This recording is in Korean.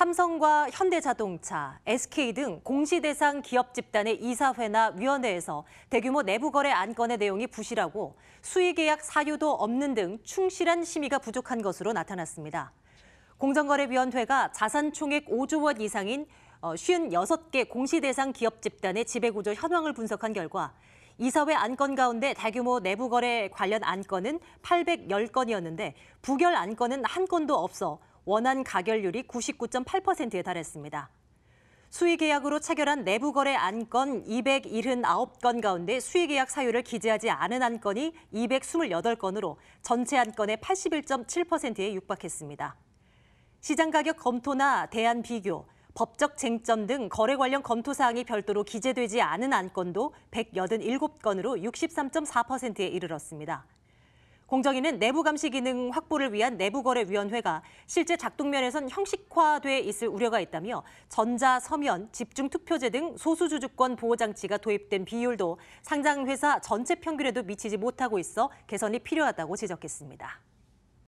삼성과 현대자동차, SK 등 공시대상 기업 집단의 이사회나 위원회에서 대규모 내부 거래 안건의 내용이 부실하고 수의 계약 사유도 없는 등 충실한 심의가 부족한 것으로 나타났습니다. 공정거래위원회가 자산 총액 5조 원 이상인 56개 어, 공시대상 기업 집단의 지배구조 현황을 분석한 결과 이사회 안건 가운데 대규모 내부 거래 관련 안건은 810건이었는데 부결 안건은 한 건도 없어 원안 가결률이 99.8%에 달했습니다. 수의계약으로 체결한 내부거래 안건 279건 가운데 수의계약 사유를 기재하지 않은 안건이 228건으로 전체 안건의 81.7%에 육박했습니다. 시장 가격 검토나 대안 비교, 법적 쟁점 등 거래 관련 검토 사항이 별도로 기재되지 않은 안건도 187건으로 63.4%에 이르렀습니다. 공정위는 내부 감시 기능 확보를 위한 내부거래위원회가 실제 작동면에선 형식화돼 있을 우려가 있다며 전자, 서면, 집중 투표제 등 소수주주권 보호장치가 도입된 비율도 상장회사 전체 평균에도 미치지 못하고 있어 개선이 필요하다고 지적했습니다.